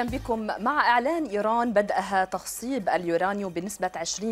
أهلا بكم مع إعلان إيران بدأها تخصيب اليورانيوم بنسبة 20%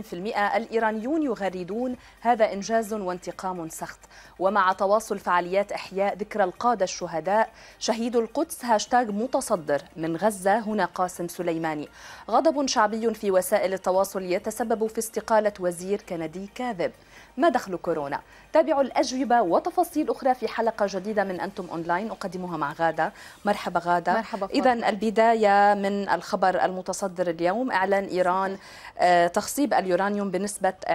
الإيرانيون يغردون هذا إنجاز وانتقام سخط ومع تواصل فعاليات إحياء ذكرى القادة الشهداء شهيد القدس هاشتاج متصدر من غزة هنا قاسم سليماني غضب شعبي في وسائل التواصل يتسبب في استقالة وزير كندي كاذب ما دخل كورونا تابعوا الأجوبة وتفاصيل أخرى في حلقة جديدة من أنتم أونلاين أقدمها مع غادة مرحبا غادة مرحبا إذا البداية من الخبر المتصدر اليوم إعلان إيران آه، تخصيب اليورانيوم بنسبة 20%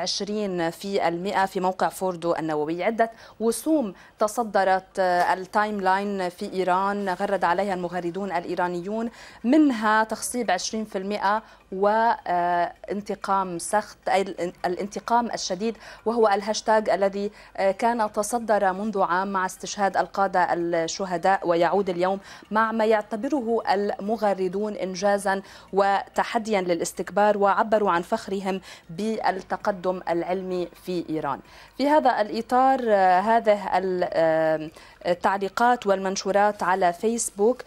في المئة في موقع فوردو النووي عدة وسوم تصدرت آه، التايم لاين في إيران غرد عليها المغردون الإيرانيون منها تخصيب 20% وانتقام سخط الانتقام الشديد وهو الهاشتاج الذي آه، كان تصدر منذ عام مع استشهاد القادة الشهداء ويعود اليوم مع ما يعتبره المغردون إنجازا وتحديا للاستكبار وعبروا عن فخرهم بالتقدم العلمي في إيران في هذا الإطار آه، هذه آه، التعليقات والمنشورات على فيسبوك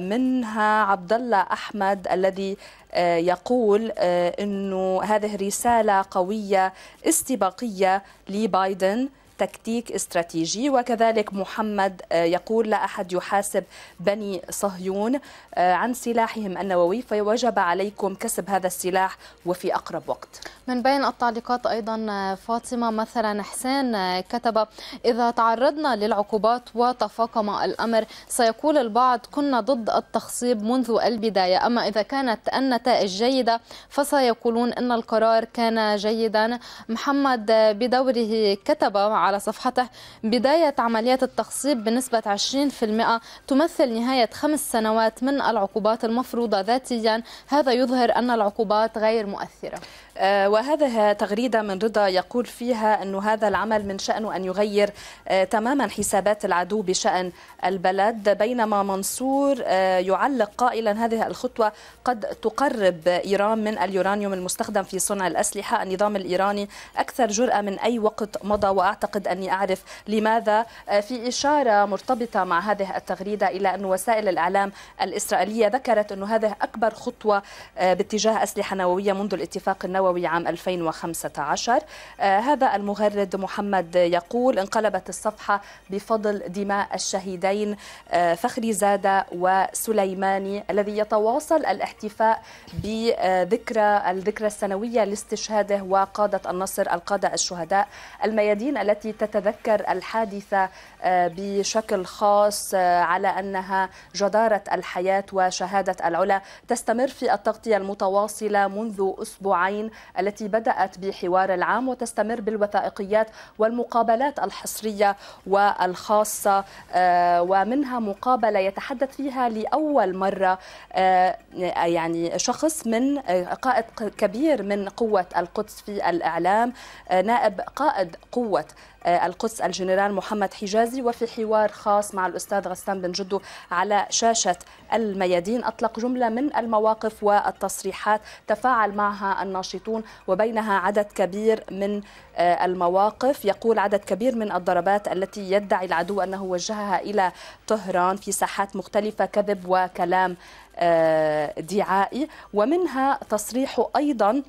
منها عبد الله أحمد الذي آه، يقول آه، أنه هذه رسالة قوية استباقية لبايدن تكتيك استراتيجي وكذلك محمد آه، يقول لا أحد يحاسب بني صهيون آه، عن سلاحهم النووي فوجب عليكم كسب هذا السلاح وفي أقرب وقت من بين التعليقات أيضا آه، فاطمة مثلا حسين كتب إذا تعرضنا للعقوبات وتفاقم الأمر سيقول البعض كنا ضد التخصيب منذ البداية أما إذا كانت النتائج جيدة فسيقولون أن القرار كان جيدا محمد بدوره كتب على صفحته بداية عمليات التخصيب بنسبة 20% تمثل نهاية خمس سنوات من العقوبات المفروضة ذاتيا هذا يظهر أن العقوبات غير مؤثرة آه، وهذه تغريدة من رضا يقول فيها أن هذا العمل من شأنه أن يغير آه، تماما حسابات العدو بشأن البلد بينما منصور آه، يعلق قائلا هذه الخطوة قد تقرب إيران من اليورانيوم المستخدم في صنع الأسلحة النظام الإيراني أكثر جرأة من أي وقت مضى وأعتقد أني أعرف لماذا في إشارة مرتبطة مع هذه التغريدة إلى أن وسائل الإعلام الإسرائيلية ذكرت أن هذه أكبر خطوة باتجاه أسلحة نووية منذ الاتفاق النووي النووي عام 2015 آه، هذا المغرد محمد يقول انقلبت الصفحة بفضل دماء الشهيدين آه، فخري زادة وسليماني الذي يتواصل الاحتفاء بذكرى الذكرى السنوية لاستشهاده وقادة النصر القادة الشهداء الميادين التي تتذكر الحادثة آه، بشكل خاص على أنها جدارة الحياة وشهادة العلا تستمر في التغطية المتواصلة منذ أسبوعين التي بدأت بحوار العام وتستمر بالوثائقيات والمقابلات الحصرية والخاصة آه، ومنها مقابلة يتحدث فيها لأول مرة آه، يعني شخص من آه، قائد كبير من قوة القدس في الإعلام نائب قائد قوة آه، القدس الجنرال محمد حجازي وفي حوار خاص مع الأستاذ غسان بن جدو على شاشة الميادين أطلق جملة من المواقف والتصريحات تفاعل معها الناشطون وبينها عدد كبير من آه، المواقف يقول عدد كبير من الضربات التي يدعي العدو أنه وجهها إلى طهران في ساحات مختلفة كذب وكلام آه، دعائي ومنها تصريحه أيضا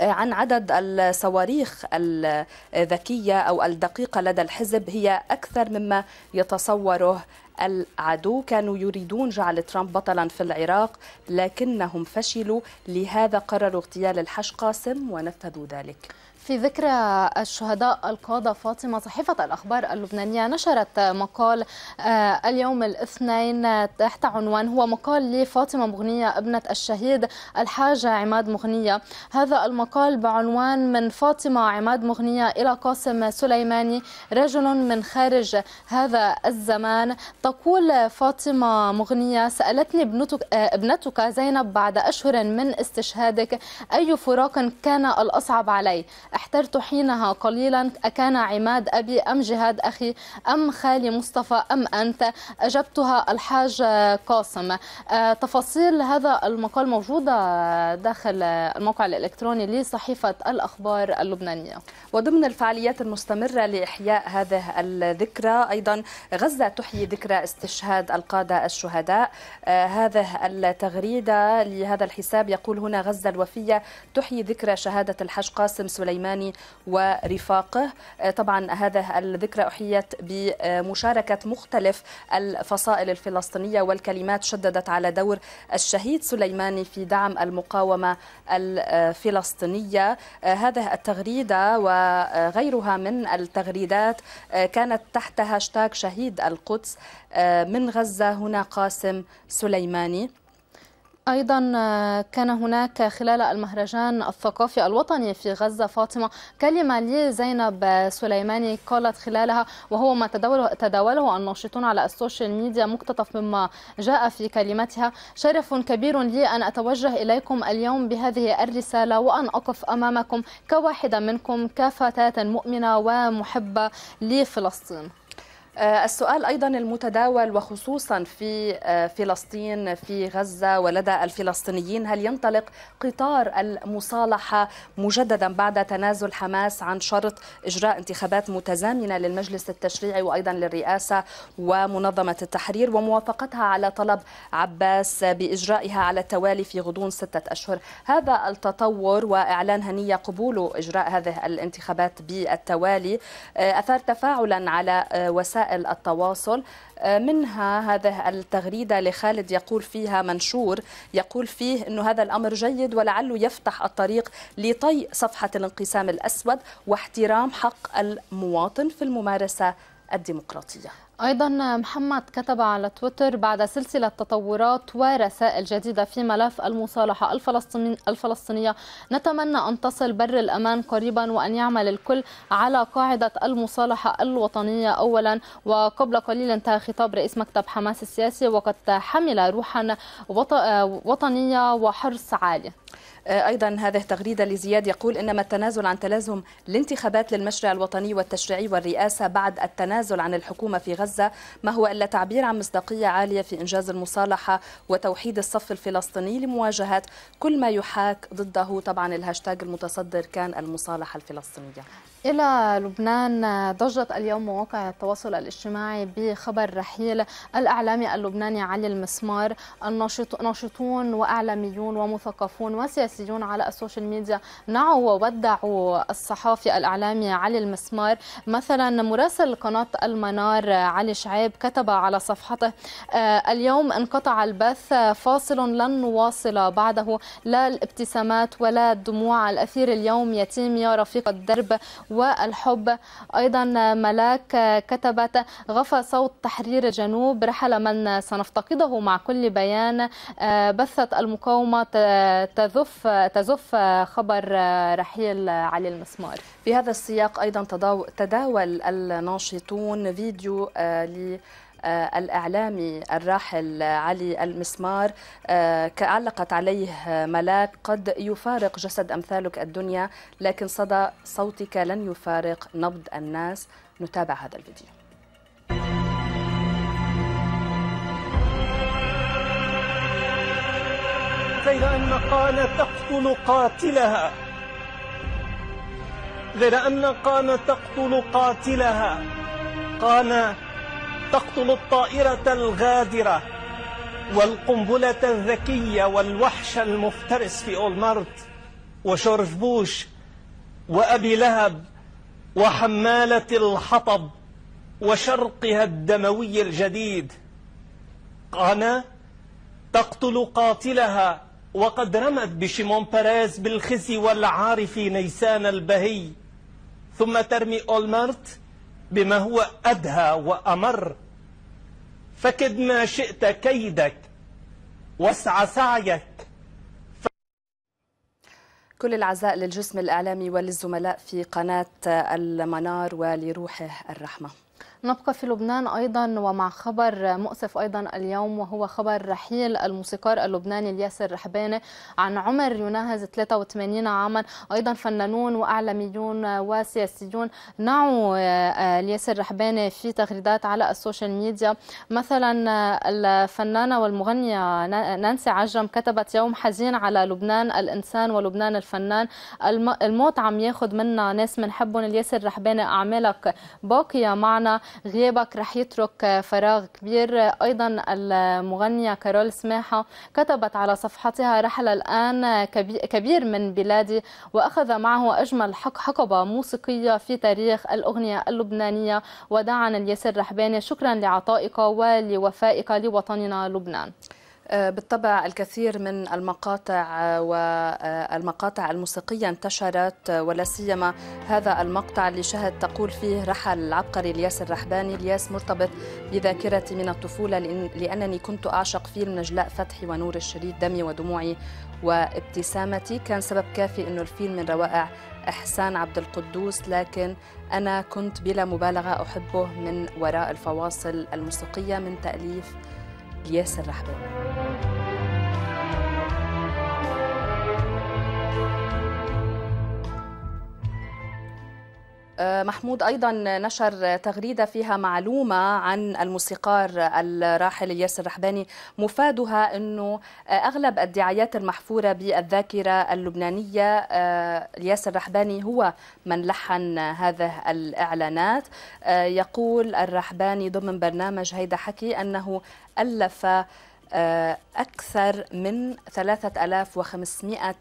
آه، عن عدد الصواريخ الذكية أو الدقيقة لدى الحزب هي أكثر مما يتصوره العدو كانوا يريدون جعل ترامب بطلا في العراق لكنهم فشلوا لهذا قرروا اغتيال الحشقاسم ونفذوا ذلك في ذكرى الشهداء القادة فاطمة صحيفة الأخبار اللبنانية نشرت مقال آه، اليوم الاثنين تحت عنوان هو مقال لفاطمة مغنية ابنة الشهيد الحاجة عماد مغنية هذا المقال بعنوان من فاطمة عماد مغنية إلى قاسم سليماني رجل من خارج هذا الزمان تقول فاطمة مغنية سألتني ابنتك, آه، ابنتك زينب بعد أشهر من استشهادك أي فراق كان الأصعب علي احترت حينها قليلا أكان عماد أبي أم جهاد أخي أم خالي مصطفى أم أنت أجبتها الحاج قاسم آه، تفاصيل هذا المقال موجودة داخل الموقع الإلكتروني لصحيفة الأخبار اللبنانية وضمن الفعاليات المستمرة لإحياء هذه الذكرى أيضا غزة تحيي ذكرى استشهاد القادة الشهداء آه، هذه التغريدة لهذا الحساب يقول هنا غزة الوفية تحيي ذكرى شهادة الحاج قاسم سليمان سليماني ورفاقه آه، طبعا هذا الذكرى أحيت بمشاركة مختلف الفصائل الفلسطينية والكلمات شددت على دور الشهيد سليماني في دعم المقاومة الفلسطينية آه، هذه التغريدة وغيرها من التغريدات آه، كانت تحت هاشتاغ شهيد القدس من غزة هنا قاسم سليماني أيضا آه، كان هناك خلال المهرجان الثقافي الوطني في غزة فاطمة كلمة لزينب سليماني قالت خلالها وهو ما تداوله, تداوله الناشطون على السوشيال ميديا مقتطف مما جاء في كلمتها شرف كبير لي أن أتوجه إليكم اليوم بهذه الرسالة وأن أقف أمامكم كواحدة منكم كفتاة مؤمنة ومحبة لفلسطين آه، السؤال ايضا المتداول وخصوصا في آه، فلسطين في غزه ولدى الفلسطينيين هل ينطلق قطار المصالحه مجددا بعد تنازل حماس عن شرط اجراء انتخابات متزامنه للمجلس التشريعي وايضا للرئاسه ومنظمه التحرير وموافقتها على طلب عباس باجرائها على التوالي في غضون سته اشهر هذا التطور واعلان هنيه قبوله اجراء هذه الانتخابات بالتوالي آه، اثار تفاعلا على وسائل وسائل التواصل آه، منها هذه التغريدة لخالد يقول فيها منشور يقول فيه أنه هذا الأمر جيد ولعله يفتح الطريق لطي صفحة الانقسام الأسود واحترام حق المواطن في الممارسة الديمقراطية أيضا محمد كتب على تويتر بعد سلسلة تطورات ورسائل جديدة في ملف المصالحة الفلسطينية نتمنى أن تصل بر الأمان قريبا وأن يعمل الكل على قاعدة المصالحة الوطنية أولا وقبل قليل انتهى خطاب رئيس مكتب حماس السياسي وقد حمل روحا وطنية وحرص عالي آه، أيضا هذه تغريدة لزياد يقول إنما التنازل عن تلازم الانتخابات للمشرع الوطني والتشريعي والرئاسة بعد التنازل عن الحكومة في غزة ما هو إلا تعبير عن مصداقية عالية في إنجاز المصالحة وتوحيد الصف الفلسطيني لمواجهة كل ما يحاك ضده طبعا الهاشتاج المتصدر كان المصالحة الفلسطينية إلى لبنان ضجت اليوم مواقع التواصل الاجتماعي بخبر رحيل الإعلامي اللبناني علي المسمار الناشطون وإعلاميون ومثقفون وسياسيون السياسيون على السوشيال ميديا نعوا وودعوا الصحافي الإعلامي علي المسمار مثلا مراسل قناة المنار علي شعيب كتب على صفحته آه، اليوم انقطع البث فاصل لن نواصل بعده لا الابتسامات ولا الدموع الأثير اليوم يتيم يا رفيق الدرب والحب أيضا ملاك كتبت غفى صوت تحرير الجنوب رحل من سنفتقده مع كل بيان آه، بثت المقاومة تذف تزف خبر رحيل علي المسمار في هذا السياق ايضا تداول الناشطون فيديو آه، ل الإعلامي الراحل علي المسمار آه، علقت عليه ملاك قد يفارق جسد أمثالك الدنيا لكن صدى صوتك لن يفارق نبض الناس نتابع هذا الفيديو غير أن قال تقتل قاتلها غير أن قال تقتل قاتلها قال تقتل الطائرة الغادرة والقنبلة الذكية والوحش المفترس في أولمارت وشورج بوش وأبي لهب وحمالة الحطب وشرقها الدموي الجديد قال تقتل قاتلها وقد رمت بشيمون باريز بالخزي والعار في نيسان البهي ثم ترمي أولمرت بما هو أدهى وأمر فكد ما شئت كيدك واسع سعيك كل العزاء للجسم الإعلامي وللزملاء في قناة المنار ولروحه الرحمة نبقى في لبنان أيضا ومع خبر مؤسف أيضا اليوم وهو خبر رحيل الموسيقار اللبناني الياسر رحباني عن عمر يناهز 83 عاما أيضا فنانون وأعلاميون وسياسيون نعوا آه، آه، الياسر رحباني في تغريدات على السوشيال ميديا مثلا الفنانة والمغنية نانسي عجم كتبت يوم حزين على لبنان الإنسان ولبنان الفنان الموت عم ياخذ منا ناس بنحبهم الياسر رحباني أعمالك باقية معنا غيابك رح يترك فراغ كبير أيضا المغنية كارول سماحة كتبت على صفحتها رحل الآن كبير من بلادي وأخذ معه أجمل حقبة موسيقية في تاريخ الأغنية اللبنانية ودعنا اليسر رحباني شكرا لعطائك ولوفائك لوطننا لبنان بالطبع الكثير من المقاطع والمقاطع الموسيقية انتشرت ولا سيما هذا المقطع اللي شهد تقول فيه رحل العبقري الياس الرحباني الياس مرتبط بذاكرتي من الطفولة لأنني كنت أعشق فيه نجلاء فتحي ونور الشريد دمي ودموعي وابتسامتي كان سبب كافي أنه الفيلم من روائع إحسان عبد القدوس لكن أنا كنت بلا مبالغة أحبه من وراء الفواصل الموسيقية من تأليف لياسر رحباني آه، محمود أيضا نشر تغريدة فيها معلومة عن الموسيقار الراحل الياس الرحباني مفادها أنه أغلب الدعايات المحفورة بالذاكرة اللبنانية الياس آه، الرحباني هو من لحن هذه الإعلانات آه، يقول الرحباني ضمن برنامج هيدا حكي أنه ألف أكثر من 3500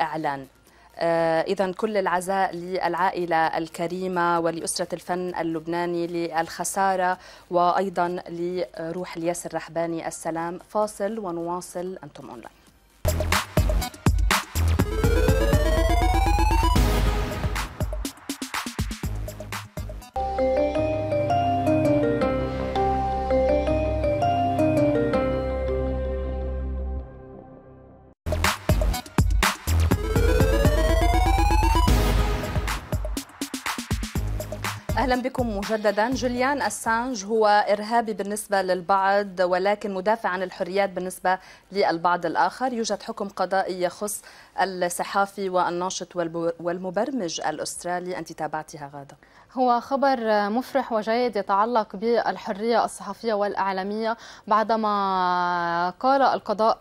إعلان آه، إذا كل العزاء للعائلة الكريمة ولأسرة الفن اللبناني للخسارة وأيضا لروح الياس الرحباني السلام فاصل ونواصل أنتم أونلاين أهلا بكم مجددا جوليان أسانج هو إرهابي بالنسبة للبعض ولكن مدافع عن الحريات بالنسبة للبعض الآخر يوجد حكم قضائي يخص الصحافي والناشط والمبرمج الأسترالي أنت تابعتها غادة هو خبر مفرح وجيد يتعلق بالحرية الصحفية والإعلامية بعدما قال القضاء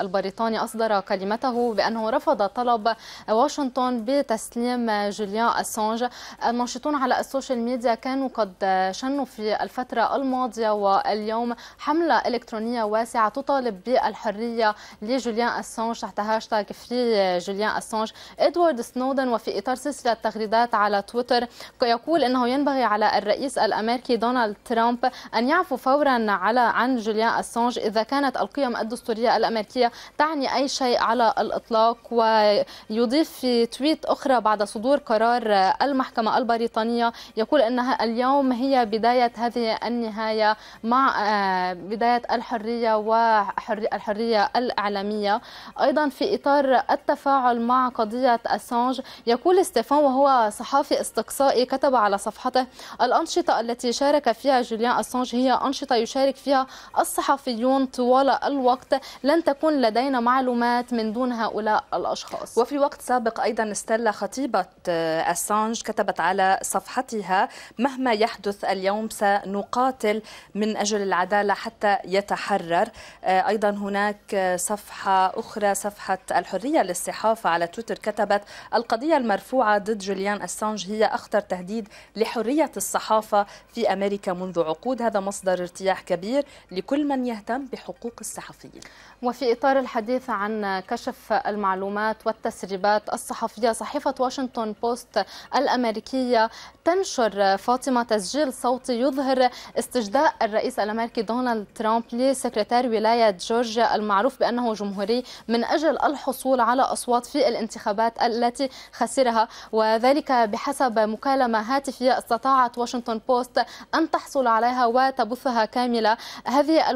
البريطاني أصدر كلمته بأنه رفض طلب واشنطن بتسليم جوليان أسانج الناشطون على السوشيال ميديا كانوا قد شنوا في الفترة الماضية واليوم حملة إلكترونية واسعة تطالب بالحرية لجوليان أسانج تحت هاشتاغ في جوليان أسانج إدوارد سنودن وفي إطار سلسلة تغريدات على تويتر يقول يقول أنه ينبغي على الرئيس الأمريكي دونالد ترامب أن يعفو فورا على عن جوليان أسانج إذا كانت القيم الدستورية الأمريكية تعني أي شيء على الإطلاق ويضيف في تويت أخرى بعد صدور قرار المحكمة البريطانية يقول أنها اليوم هي بداية هذه النهاية مع آه، بداية الحرية والحرية الإعلامية أيضا في إطار التفاعل مع قضية أسانج يقول ستيفان وهو صحافي استقصائي كتب على صفحته الأنشطة التي شارك فيها جوليان أسانج هي أنشطة يشارك فيها الصحفيون طوال الوقت لن تكون لدينا معلومات من دون هؤلاء الأشخاص وفي وقت سابق أيضا ستيلا خطيبة أسانج كتبت على صفحتها مهما يحدث اليوم سنقاتل من أجل العدالة حتى يتحرر آه، أيضا هناك صفحة أخرى صفحة الحرية للصحافة على تويتر كتبت القضية المرفوعة ضد جوليان أسانج هي أخطر تهديد لحرية الصحافة في أمريكا منذ عقود هذا مصدر ارتياح كبير لكل من يهتم بحقوق الصحفيين وفي إطار الحديث عن كشف المعلومات والتسريبات الصحفية صحيفة واشنطن بوست الأمريكية تنشر فاطمة تسجيل صوتي يظهر استجداء الرئيس الأمريكي دونالد ترامب لسكرتير ولاية جورجيا المعروف بأنه جمهوري من أجل الحصول على أصوات في الانتخابات التي خسرها وذلك بحسب مكالمة هاتفية هاتفية استطاعت واشنطن بوست أن تحصل عليها وتبثها كاملة هذه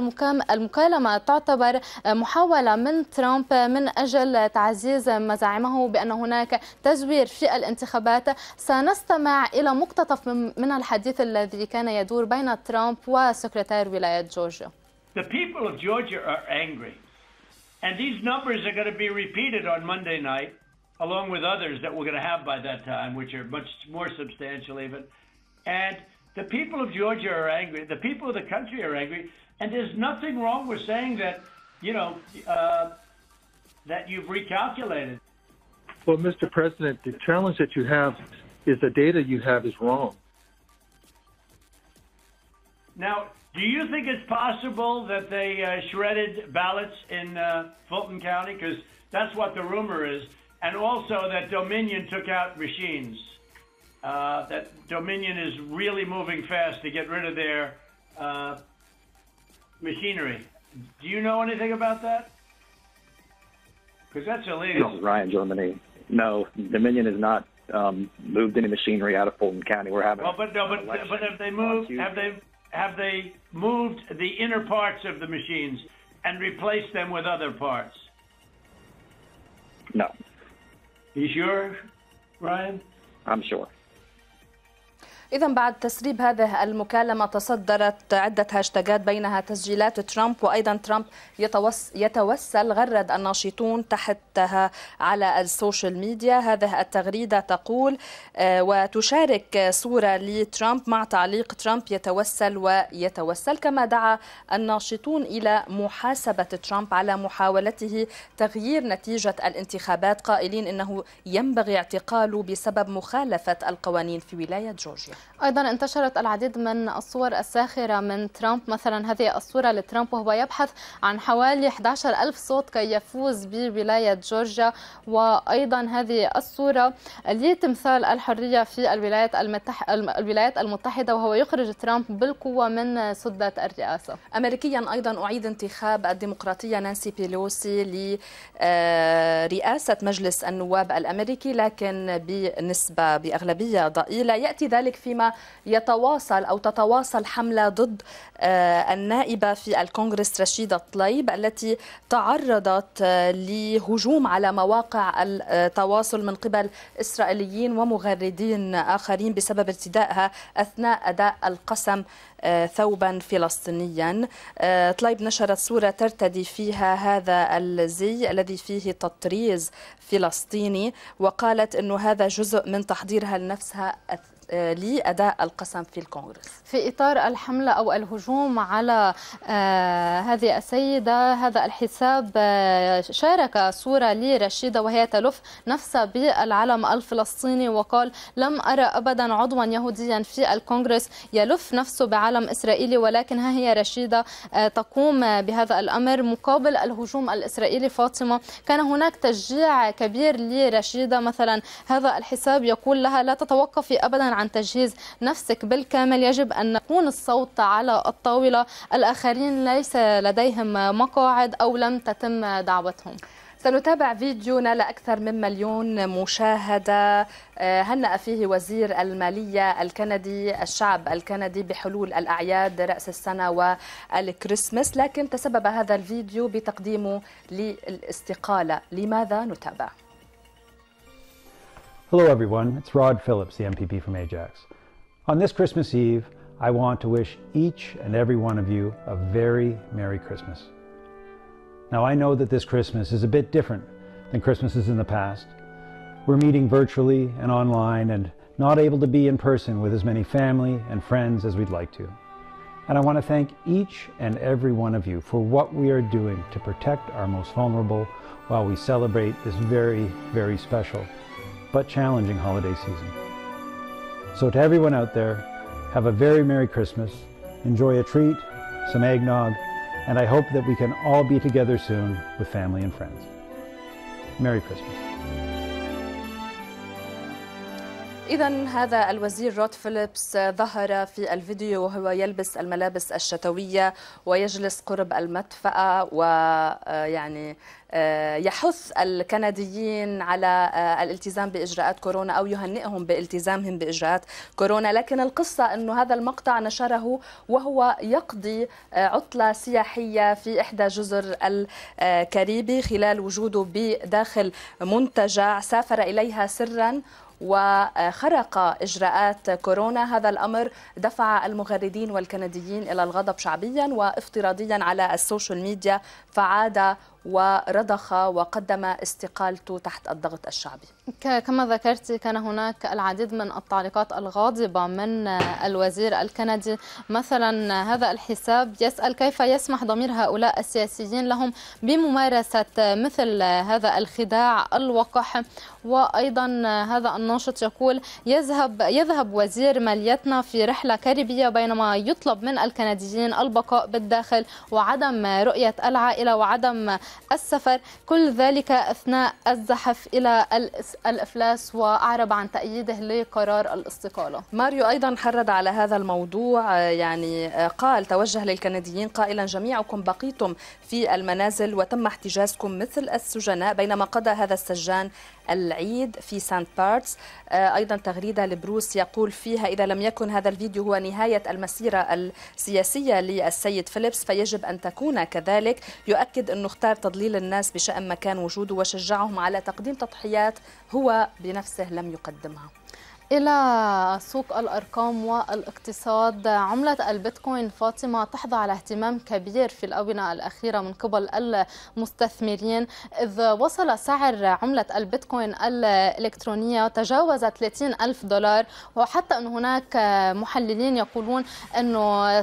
المكالمة تعتبر محاولة من ترامب من أجل تعزيز مزاعمه بأن هناك تزوير في الانتخابات سنستمع إلى مقتطف من الحديث الذي كان يدور بين ترامب وسكرتير ولاية جورجيا The people of Georgia are angry. And these numbers are going to be repeated on Monday night. along with others that we're going to have by that time, which are much more substantial even. And the people of Georgia are angry. The people of the country are angry. And there's nothing wrong with saying that, you know, uh, that you've recalculated. Well, Mr. President, the challenge that you have is the data you have is wrong. Now, do you think it's possible that they uh, shredded ballots in uh, Fulton County? Because that's what the rumor is and also that Dominion took out machines. Uh, that Dominion is really moving fast to get rid of their uh, machinery. Do you know anything about that? Because that's illegal. This is Ryan Germany. No, Dominion has not um, moved any machinery out of Fulton County. We're having. Well, but no, but but have they moved? Have they have they moved the inner parts of the machines and replaced them with other parts? No. You sure, Ryan? I'm sure. إذا بعد تسريب هذه المكالمة تصدرت عدة هاشتاجات بينها تسجيلات ترامب وأيضا ترامب يتوس يتوسل غرد الناشطون تحتها على السوشيال ميديا هذه التغريدة تقول آه، وتشارك صورة لترامب مع تعليق ترامب يتوسل ويتوسل كما دعا الناشطون إلى محاسبة ترامب على محاولته تغيير نتيجة الانتخابات قائلين إنه ينبغي اعتقاله بسبب مخالفة القوانين في ولاية جورجيا أيضا انتشرت العديد من الصور الساخرة من ترامب مثلا هذه الصورة لترامب وهو يبحث عن حوالي 11 ألف صوت كي يفوز بولاية جورجيا وأيضا هذه الصورة لتمثال الحرية في الولايات, المتح... الولايات المتحدة وهو يخرج ترامب بالقوة من سدة الرئاسة أمريكيا أيضا أعيد انتخاب الديمقراطية نانسي بيلوسي لرئاسة آه، مجلس النواب الأمريكي لكن بنسبة بأغلبية ضئيلة يأتي ذلك في فيما يتواصل أو تتواصل حملة ضد آه، النائبة في الكونغرس رشيدة طليب التي تعرضت آه، لهجوم على مواقع التواصل من قبل إسرائيليين ومغردين آخرين بسبب ارتدائها أثناء أداء القسم آه، ثوبا فلسطينيا طليب نشرت صورة ترتدي فيها هذا الزي الذي فيه تطريز فلسطيني وقالت أنه هذا جزء من تحضيرها لنفسها لأداء القسم في الكونغرس في إطار الحملة أو الهجوم على آه، هذه السيدة هذا الحساب آه، شارك صورة لرشيدة وهي تلف نفسها بالعلم الفلسطيني وقال لم أرى أبدا عضوا يهوديا في الكونغرس يلف نفسه بعلم إسرائيلي ولكن ها هي رشيدة آه، تقوم بهذا الأمر مقابل الهجوم الإسرائيلي فاطمة كان هناك تشجيع كبير لرشيدة مثلا هذا الحساب يقول لها لا تتوقفي أبدا عن تجهيز نفسك بالكامل يجب أن يكون الصوت على الطاولة الآخرين ليس لديهم مقاعد أو لم تتم دعوتهم سنتابع فيديو نال أكثر من مليون مشاهدة آه، هنأ فيه وزير المالية الكندي الشعب الكندي بحلول الأعياد رأس السنة والكريسماس لكن تسبب هذا الفيديو بتقديمه للاستقالة لماذا نتابع؟ Hello everyone, it's Rod Phillips, the MPP from Ajax. On this Christmas Eve, I want to wish each and every one of you a very Merry Christmas. Now I know that this Christmas is a bit different than Christmases in the past. We're meeting virtually and online and not able to be in person with as many family and friends as we'd like to. And I want to thank each and every one of you for what we are doing to protect our most vulnerable while we celebrate this very, very special but challenging holiday season. So, to everyone out there, have a very Merry Christmas, enjoy a treat, some eggnog, and I hope that we can all be together soon with family and friends. Merry Christmas. إذا هذا الوزير رود فيليبس ظهر في الفيديو وهو يلبس الملابس الشتوية ويجلس قرب المدفأة ويعني آه، آه، يحث الكنديين على آه، الالتزام باجراءات كورونا او يهنئهم بالتزامهم باجراءات كورونا، لكن القصه انه هذا المقطع نشره وهو يقضي عطله سياحيه في احدى جزر الكاريبي خلال وجوده بداخل منتجع سافر اليها سرا وخرق إجراءات كورونا هذا الأمر دفع المغردين والكنديين إلى الغضب شعبيا وافتراضيا على السوشيال ميديا فعاد ورضخ وقدم استقالته تحت الضغط الشعبي كما ذكرت كان هناك العديد من التعليقات الغاضبة من الوزير الكندي مثلا هذا الحساب يسأل كيف يسمح ضمير هؤلاء السياسيين لهم بممارسة مثل هذا الخداع الوقح وأيضا هذا الناشط يقول يذهب, يذهب وزير ماليتنا في رحلة كاريبية بينما يطلب من الكنديين البقاء بالداخل وعدم رؤية العائلة العائلة وعدم السفر كل ذلك أثناء الزحف إلى الإفلاس وأعرب عن تأييده لقرار الاستقالة ماريو أيضا حرض على هذا الموضوع يعني قال توجه للكنديين قائلا جميعكم بقيتم في المنازل وتم احتجازكم مثل السجناء بينما قضى هذا السجان العيد في سانت آه، بارتس أيضا تغريدة لبروس يقول فيها إذا لم يكن هذا الفيديو هو نهاية المسيرة السياسية للسيد فيليبس فيجب أن تكون كذلك يؤكد أنه اختار تضليل الناس بشأن مكان وجوده وشجعهم على تقديم تضحيات هو بنفسه لم يقدمها إلى سوق الأرقام والاقتصاد عملة البيتكوين فاطمة تحظى على اهتمام كبير في الآونة الأخيرة من قبل المستثمرين إذ وصل سعر عملة البيتكوين الإلكترونية تجاوز 30 ألف دولار وحتى أن هناك محللين يقولون أنه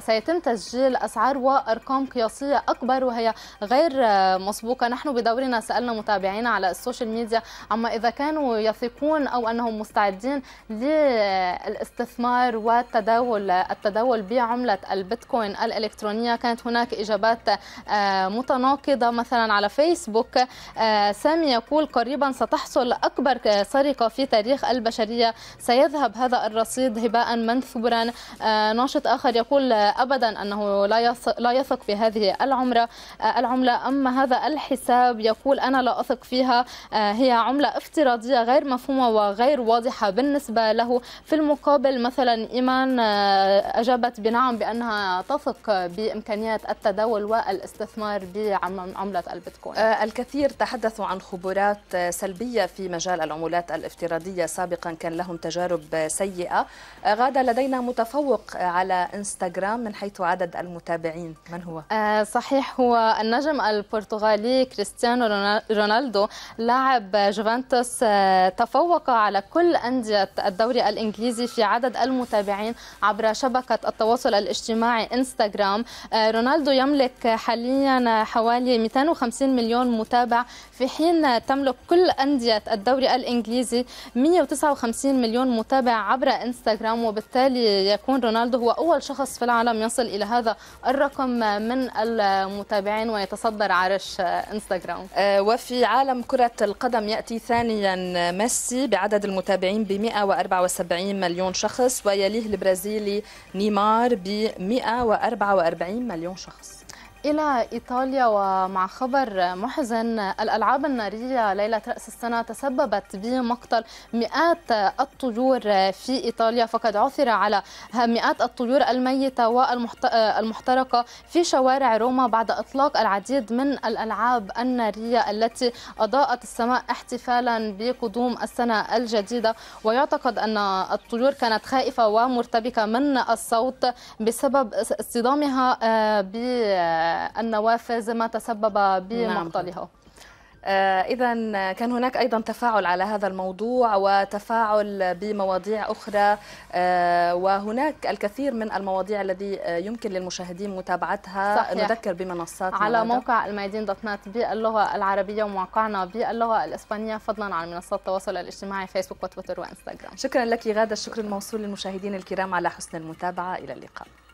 سيتم تسجيل أسعار وأرقام قياسية أكبر وهي غير مسبوقة نحن بدورنا سألنا متابعينا على السوشيال ميديا عما إذا كانوا يثقون أو أنهم مستعدين معرضين للاستثمار والتداول التداول بعملة البيتكوين الإلكترونية كانت هناك إجابات آه، متناقضة مثلا على فيسبوك آه، سامي يقول قريبا ستحصل أكبر سرقة في تاريخ البشرية سيذهب هذا الرصيد هباء منثورا آه، ناشط آخر يقول أبدا أنه لا يثق في هذه العمرة العملة أما هذا الحساب يقول أنا لا أثق فيها هي عملة افتراضية غير مفهومة وغير واضحة المتاحة بالنسبة له في المقابل مثلا إيمان آه، أجابت بنعم بأنها تثق بإمكانيات التداول والاستثمار بعملة البيتكوين آه، الكثير تحدثوا عن خبرات آه، سلبية في مجال العملات الافتراضية سابقا كان لهم تجارب سيئة غادة لدينا متفوق على انستغرام من حيث عدد المتابعين من هو؟ صحيح هو النجم البرتغالي كريستيانو رونالدو لاعب جوفنتوس تفوق على كل أندية الدوري الإنجليزي في عدد المتابعين عبر شبكة التواصل الاجتماعي إنستغرام آه، رونالدو يملك حاليا حوالي 250 مليون متابع في حين تملك كل أندية الدوري الإنجليزي 159 مليون متابع عبر إنستغرام وبالتالي يكون رونالدو هو أول شخص في العالم يصل إلى هذا الرقم من المتابعين ويتصدر عرش إنستغرام آه، وفي عالم كرة القدم يأتي ثانيا ميسي بعدد المتابعين العالميين ب 174 مليون شخص ويليه البرازيلي نيمار ب 144 مليون شخص إلى إيطاليا ومع خبر محزن الألعاب النارية ليلة رأس السنة تسببت بمقتل مئات الطيور في إيطاليا فقد عثر على مئات الطيور الميتة والمحترقة في شوارع روما بعد إطلاق العديد من الألعاب النارية التي أضاءت السماء احتفالا بقدوم السنة الجديدة ويعتقد أن الطيور كانت خائفة ومرتبكة من الصوت بسبب اصطدامها آه، ب النوافذ ما تسبب بمعطلها نعم. آه، إذا كان هناك أيضا تفاعل على هذا الموضوع وتفاعل بمواضيع أخرى آه، وهناك الكثير من المواضيع التي يمكن للمشاهدين متابعتها صحيح. نذكر بمنصات على موقع الميدين دوت نت باللغة العربية وموقعنا باللغة الإسبانية فضلا عن منصات التواصل الاجتماعي فيسبوك وتويتر وإنستغرام شكرا لك غادة الشكر الموصول للمشاهدين الكرام على حسن المتابعة إلى اللقاء